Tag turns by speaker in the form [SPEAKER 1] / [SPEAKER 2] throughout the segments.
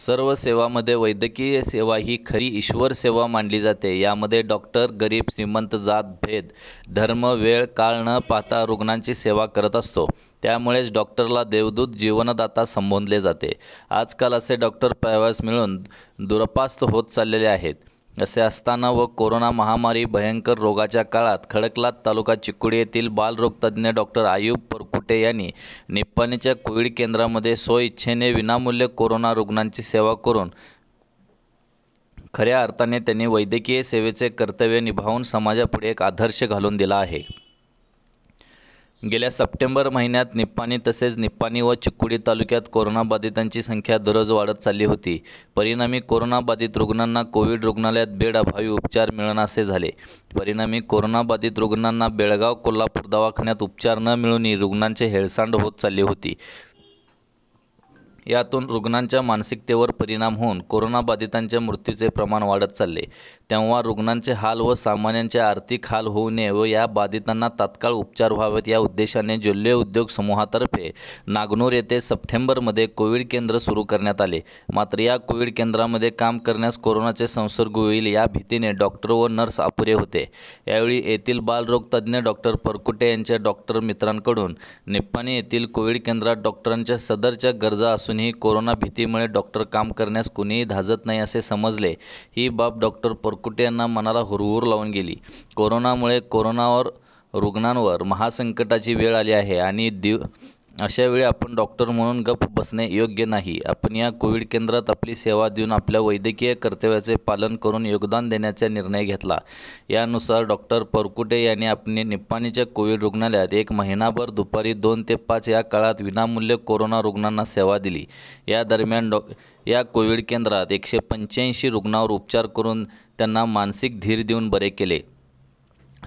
[SPEAKER 1] सर्व सेवामध्ये वैद्यकीय सेवा ही खरी ईश्वर सेवा मानली जाते यामध्ये डॉक्टर गरीब श्रीमंत जात भेद धर्म वेळ काळ न पाहता रुग्णांची सेवा करत असतो त्यामुळेच डॉक्टरला देवदूत जीवनदाता संबोधले जाते आजकाल असे डॉक्टर प्रवास मिळून दुरपास्त होत चाललेले आहेत असे असताना व कोरोना महामारी भयंकर रोगाच्या काळात खडकलात तालुका चिकुडी येथील बालरोगतज्ञ डॉक्टर आयुब परकुटे यांनी निप्पाणीच्या कोविड केंद्रामध्ये स्वइच्छेने विनामूल्य कोरोना रुग्णांची सेवा करून खऱ्या अर्थाने त्यांनी वैद्यकीय सेवेचे कर्तव्य निभावून समाजापुढे एक आदर्श घालून दिला आहे गेल्या सप्टेंबर महिन्यात निप्पाणी तसेच निप्पाणी व चिकुडी तालुक्यात कोरोनाबाधितांची संख्या दररोज वाढत चालली होती परिणामी कोरोनाबाधित रुग्णांना कोविड रुग्णालयात बेडअभावी उपचार मिळणासे झाले परिणामी कोरोनाबाधित रुग्णांना बेळगाव कोल्हापूर दवाखान्यात उपचार न मिळूनही रुग्णांचे हेळसांड होत चालली होती यातून रुग्णांच्या मानसिकतेवर परिणाम होऊन कोरोनाबाधितांच्या मृत्यूचे प्रमाण वाढत चालले तेव्हा रुग्णांचे हाल व सामान्यांचे आर्थिक हाल होऊ नये व या बाधितांना तात्काळ उपचार व्हावेत या उद्देशाने जुल्ले उद्योग समूहातर्फे नागनूर येथे सप्टेंबरमध्ये कोविड केंद्र सुरू करण्यात आले मात्र या कोविड केंद्रामध्ये काम करण्यास कोरोनाचे संसर्ग होईल या भीतीने डॉक्टर व नर्स अपुरे होते यावेळी येथील बालरोग तज्ज्ञ डॉक्टर परकुटे यांच्या डॉक्टर मित्रांकडून निप्पाणी येथील कोविड केंद्रात डॉक्टरांच्या सदरच्या गरजा असून असूनही कोरोना भीतीमुळे डॉक्टर काम करण्यास कुणीही धाजत नाही असे समजले ही बाब डॉक्टर परकुटे यांना मनाला हुरहुर लावून गेली कोरोनामुळे कोरोनावर रुग्णांवर महासंकटाची वेळ आली आहे आणि दिव अशावेळी आपण डॉक्टर म्हणून गप्प बसणे योग्य नाही आपण या कोविड केंद्रात आपली सेवा देऊन आपल्या वैद्यकीय कर्तव्याचे पालन करून योगदान देण्याचा निर्णय घेतला यानुसार डॉक्टर परकुटे यांनी आपली निप्पाणीच्या कोविड रुग्णालयात एक महिनाभर दुपारी दोन ते पाच या काळात विनामूल्य कोरोना रुग्णांना सेवा दिली या दरम्यान डॉ या कोविड केंद्रात एकशे पंच्याऐंशी रुग्णांवर उपचार करून त्यांना मानसिक धीर देऊन बरे केले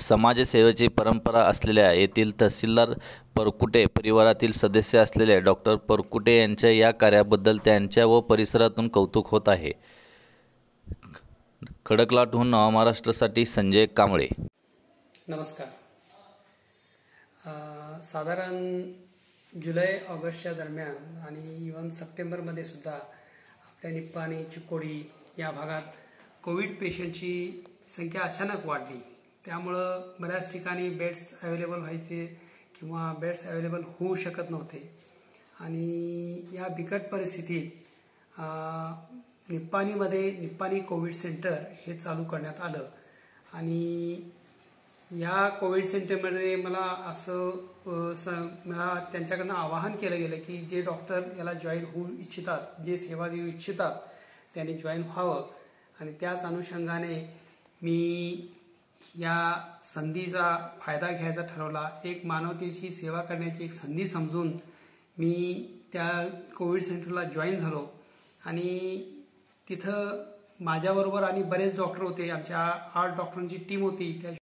[SPEAKER 1] समाजसेवेची परंपरा असलेल्या येथील तहसीलदार परकुटे परिवारातील सदस्य असलेल्या डॉक्टर परकुटे यांच्या या कार्याबद्दल त्यांच्या व परिसरातून कौतुक होत आहे खडकलाटहून महाराष्ट्रासाठी संजय कांबळे
[SPEAKER 2] नमस्कार साधारण जुलै ऑगस्टच्या दरम्यान आणि इवन सप्टेंबरमध्ये सुद्धा आपल्या निप्पा चिकोडी या भागात कोविड पेशंटची संख्या अचानक वाढली त्यामुळं बऱ्याच ठिकाणी बेड्स अवेलेबल व्हायचे किंवा बेड्स अवेलेबल होऊ शकत नव्हते आणि या बिकट परिस्थितीत निप्पाणीमध्ये निप्पाणी कोविड सेंटर हे चालू करण्यात आलं आणि या कोविड सेंटरमध्ये मला असं मला त्यांच्याकडनं आवाहन केलं गेलं की जे डॉक्टर याला जॉईन होऊ इच्छितात जे सेवा देऊ इच्छितात त्यांनी जॉईन व्हावं आणि त्याच अनुषंगाने मी या संधीचा फायदा घ्यायचा ठरवला एक मानवतेची सेवा करण्याची एक संधी समजून मी त्या कोविड सेंटरला जॉईन झालो आणि तिथं माझ्याबरोबर आणि बरेच डॉक्टर होते आमच्या आठ डॉक्टरांची टीम होती त्या